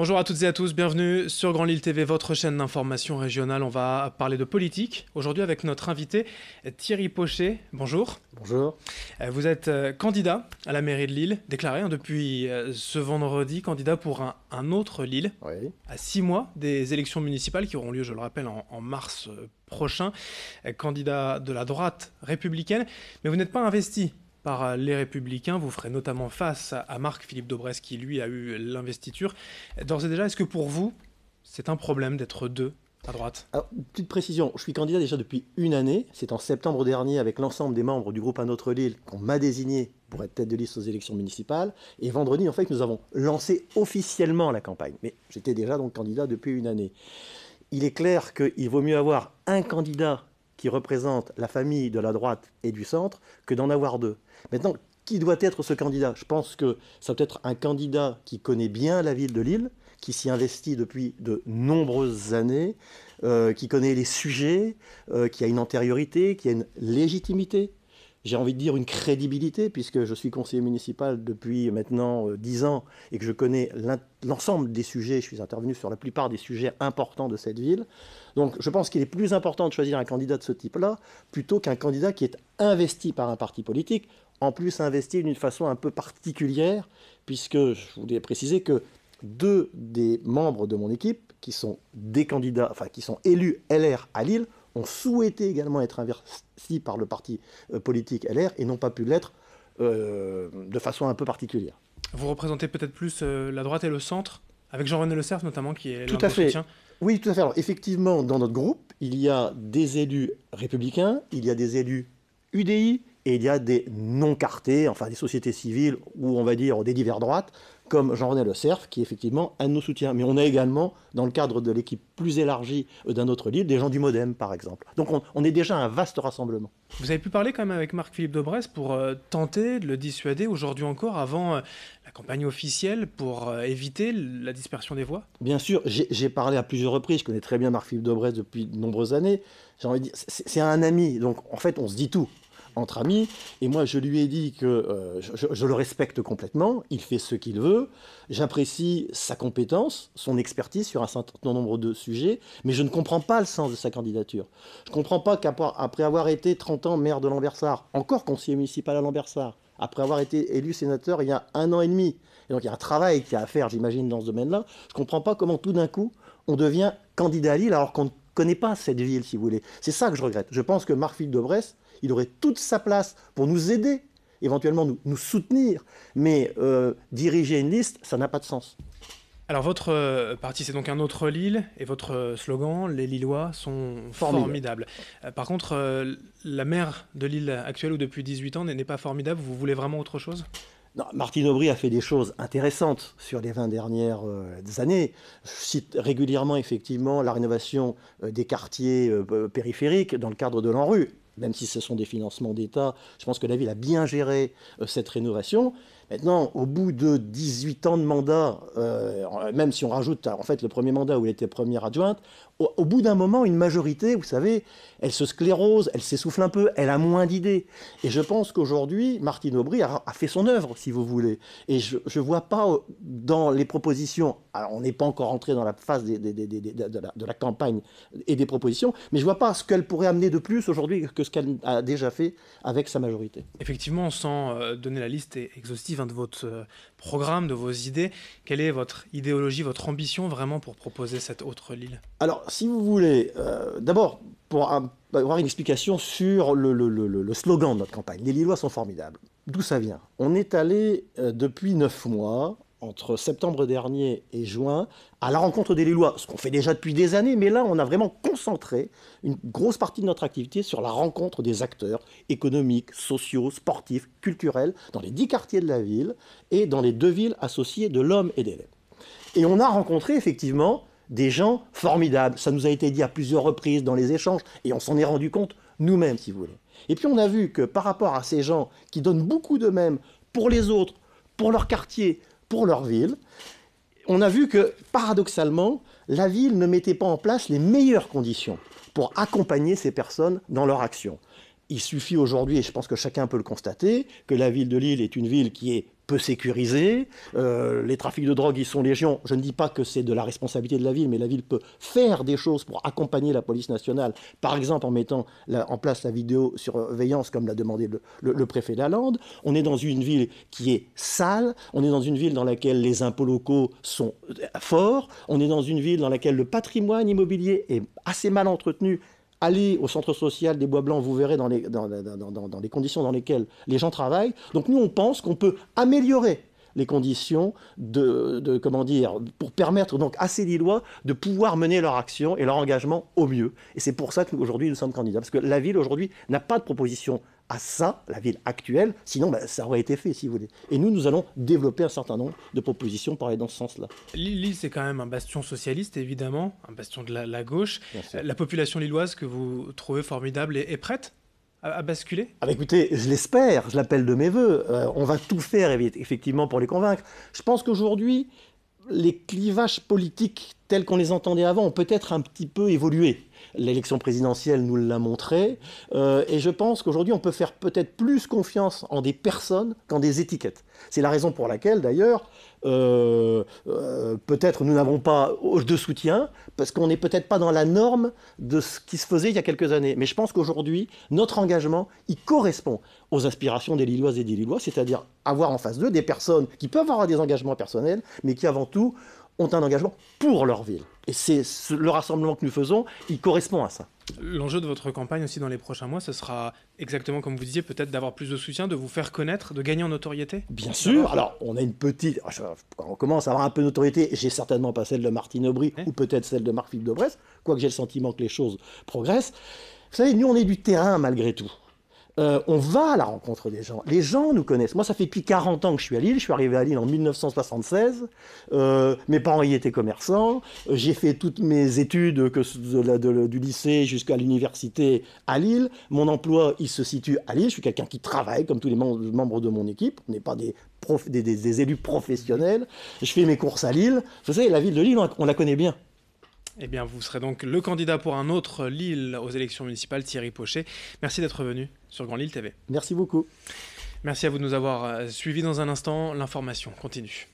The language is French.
Bonjour à toutes et à tous, bienvenue sur Grand Lille TV, votre chaîne d'information régionale. On va parler de politique aujourd'hui avec notre invité Thierry Pochet. Bonjour. Bonjour. Euh, vous êtes euh, candidat à la mairie de Lille, déclaré hein, depuis euh, ce vendredi, candidat pour un, autre Lille, à six mois des élections municipales qui auront lieu, je le rappelle, en mars prochain. Candidat de la droite républicaine, mais vous n'êtes pas investi par les Républicains. Vous ferez notamment face à Marc-Philippe Daubresse qui, lui, a eu l'investiture. D'ores et déjà, est-ce que pour vous, c'est un problème d'être deux à droite Alors, Petite précision, je suis candidat déjà depuis une année. C'est en septembre dernier, avec l'ensemble des membres du groupe À Notre Lille, qu'on m'a désigné pour être tête de liste aux élections municipales. Et vendredi, en fait, nous avons lancé officiellement la campagne. Mais j'étais déjà donc candidat depuis une année. Il est clair qu'il vaut mieux avoir un candidat qui représente la famille de la droite et du centre que d'en avoir deux. Maintenant, qui doit être ce candidat Je pense que ça peut être un candidat qui connaît bien la ville de Lille, qui s'y investit depuis de nombreuses années, euh, qui connaît les sujets, euh, qui a une antériorité, qui a une légitimité j'ai envie de dire, une crédibilité, puisque je suis conseiller municipal depuis maintenant euh, dix ans et que je connais l'ensemble des sujets. Je suis intervenu sur la plupart des sujets importants de cette ville. Donc je pense qu'il est plus important de choisir un candidat de ce type-là plutôt qu'un candidat qui est investi par un parti politique, en plus investi d'une façon un peu particulière, puisque je voulais préciser que deux des membres de mon équipe, qui sont des candidats, enfin qui sont élus LR à Lille, ont souhaité également être inversés par le parti euh, politique LR et n'ont pas pu l'être euh, de façon un peu particulière. Vous représentez peut-être plus euh, la droite et le centre, avec Jean-René Le Cerf notamment, qui est tout à fait. Oui, tout à fait. Alors, effectivement, dans notre groupe, il y a des élus républicains, il y a des élus UDI, et il y a des non-cartés, enfin des sociétés civiles ou on va dire des divers droites, comme Jean-René Le Cerf, qui effectivement a nos soutiens. Mais on a également, dans le cadre de l'équipe plus élargie euh, d'un autre livre, des gens du Modem, par exemple. Donc on, est déjà un vaste rassemblement. Vous avez pu parler quand même avec Marc-Philippe Daubresse pour euh, tenter de le dissuader aujourd'hui encore avant euh, la campagne officielle pour éviter la dispersion des voix Bien sûr, j'ai parlé à plusieurs reprises, je connais très bien Marc-Philippe Daubresse depuis de nombreuses années. J'ai envie de c'est un ami, donc en fait on se dit tout entre amis, et moi je lui ai dit que euh, je, le respecte complètement, il fait ce qu'il veut, j'apprécie sa compétence, son expertise sur un certain nombre de sujets, mais je ne comprends pas le sens de sa candidature. Je ne comprends pas qu'après avoir été 30 ans maire de Lambersart, encore conseiller municipal à Lambersart, après avoir été élu sénateur il y a un an et demi, et donc il y a un travail qu'il a à faire, j'imagine, dans ce domaine-là, je ne comprends pas comment tout d'un coup on devient candidat à Lille alors qu'on ne connais pas cette ville, si vous voulez. C'est ça que je regrette. Je pense que Marc-Philippe Bresse, il aurait toute sa place pour nous aider, éventuellement nous, soutenir, mais euh, diriger une liste, ça n'a pas de sens. Alors votre euh, parti, c'est donc un autre Lille, et votre euh, slogan, les Lillois sont formidables. par contre, la maire de Lille actuelle ou depuis 18 ans n'est pas formidable, vous voulez vraiment autre chose Martine Aubry a fait des choses intéressantes sur les 20 dernières euh, années. Je cite régulièrement, effectivement, la rénovation euh, des quartiers euh, périphériques dans le cadre de l'ANRU. Même si ce sont des financements d'État, je pense que la ville a bien géré cette rénovation. Maintenant, au bout de 18 ans de mandat, euh, même si on rajoute en fait le premier mandat où elle était première adjointe, au, bout d'un moment, une majorité, vous savez, elle se sclérose, elle s'essouffle un peu, elle a moins d'idées. Et je pense qu'aujourd'hui, Martine Aubry a, fait son œuvre, si vous voulez. Et je ne vois pas euh, dans les propositions, on n'est pas encore entré dans la phase de, la, campagne et des propositions, mais je ne vois pas ce qu'elle pourrait amener de plus aujourd'hui que ce qu'elle a déjà fait avec sa majorité. Effectivement, sans euh, donner la liste exhaustive, Hein, de votre euh, programme, de vos idées. Quelle est votre idéologie, votre ambition vraiment pour proposer cette autre Lille Alors, si vous voulez, euh, d'abord, pour bah, avoir une explication sur le, slogan de notre campagne, les Lillois sont formidables. D'où ça vient On est allé euh, depuis neuf mois entre septembre dernier et juin à la rencontre des Lillois, ce qu'on fait déjà depuis des années, mais là on a vraiment concentré une grosse partie de notre activité sur la rencontre des acteurs économiques, sociaux, sportifs, culturels, dans les dix quartiers de la ville et dans les deux villes associées de l'homme et des lèvres. Et on a rencontré effectivement des gens formidables, ça nous a été dit à plusieurs reprises dans les échanges, et on s'en est rendu compte nous-mêmes, si vous voulez. Et puis on a vu que par rapport à ces gens qui donnent beaucoup d'eux-mêmes pour les autres, pour leur quartier, pour leur ville, on a vu que, paradoxalement, la ville ne mettait pas en place les meilleures conditions pour accompagner ces personnes dans leur action. Il suffit aujourd'hui, et je pense que chacun peut le constater, que la ville de Lille est une ville qui est peu sécurisé, euh, les trafics de drogue, ils sont légion. Je ne dis pas que c'est de la responsabilité de la ville, mais la ville peut faire des choses pour accompagner la police nationale, par exemple en mettant en place la vidéosurveillance, comme l'a demandé le, préfet de préfet Lande. On est dans une ville qui est sale, on est dans une ville dans laquelle les impôts locaux sont forts, on est dans une ville dans laquelle le patrimoine immobilier est assez mal entretenu Aller au centre social des Bois Blancs, vous verrez dans les, dans, les conditions dans lesquelles les gens travaillent. Donc nous, on pense qu'on peut améliorer les conditions de, comment dire pour permettre donc à ces Lillois de pouvoir mener leur action et leur engagement au mieux. Et c'est pour ça qu'aujourd'hui nous, nous sommes candidats parce que la ville aujourd'hui n'a pas de proposition à ça, la ville actuelle, sinon bah, ça aurait été fait, si vous voulez. Et nous, nous allons développer un certain nombre de propositions pour aller dans ce sens-là. Lille, c'est quand même un bastion socialiste, évidemment, un bastion de la, gauche. La population lilloise que vous trouvez formidable est, prête à, basculer ah bah Écoutez, je l'espère, je l'appelle de mes voeux. Euh, on va tout faire, effectivement, pour les convaincre. Je pense qu'aujourd'hui, les clivages politiques tels qu'on les entendait avant ont peut-être un petit peu évolué. L'élection présidentielle nous l'a montré. Euh, et je pense qu'aujourd'hui, on peut faire peut-être plus confiance en des personnes qu'en des étiquettes. C'est la raison pour laquelle, d'ailleurs, euh, euh, peut-être nous n'avons pas de soutien, parce qu'on n'est peut-être pas dans la norme de ce qui se faisait il y a quelques années. Mais je pense qu'aujourd'hui, notre engagement, il correspond aux aspirations des Lilloises et des Lillois, c'est-à-dire avoir en face d'eux des personnes qui peuvent avoir des engagements personnels, mais qui avant tout ont un engagement pour leur ville. Et c'est le rassemblement que nous faisons, il correspond à ça. L'enjeu de votre campagne aussi dans les prochains mois, ce sera exactement comme vous disiez, peut-être d'avoir plus de soutien, de vous faire connaître, de gagner en notoriété Bien sûr. Alors, on a une petite. Ah, on commence à avoir un peu de notoriété, j'ai certainement pas celle de Martine Aubry ou peut-être celle de Marc-Philippe de Brest, quoique j'ai le sentiment que les choses progressent. Vous savez, nous, on est du terrain malgré tout. Euh, on va à la rencontre des gens. Les gens nous connaissent. Moi, ça fait depuis 40 ans que je suis à Lille. Je suis arrivé à Lille en 1976. Euh, mes parents y étaient commerçants. Euh, j'ai fait toutes mes études que du lycée jusqu'à l'université à Lille. Mon emploi, il se situe à Lille. Je suis quelqu'un qui travaille, comme tous les membres de mon équipe. On n'est pas des, des élus professionnels. Je fais mes courses à Lille. Vous savez, la ville de Lille, on la connaît bien. Eh bien, vous serez donc le candidat pour un autre Lille aux élections municipales, Thierry Pochet. Merci d'être venu sur Grand Lille TV. Merci beaucoup. Merci à vous de nous avoir euh, suivis dans un instant. L'information continue.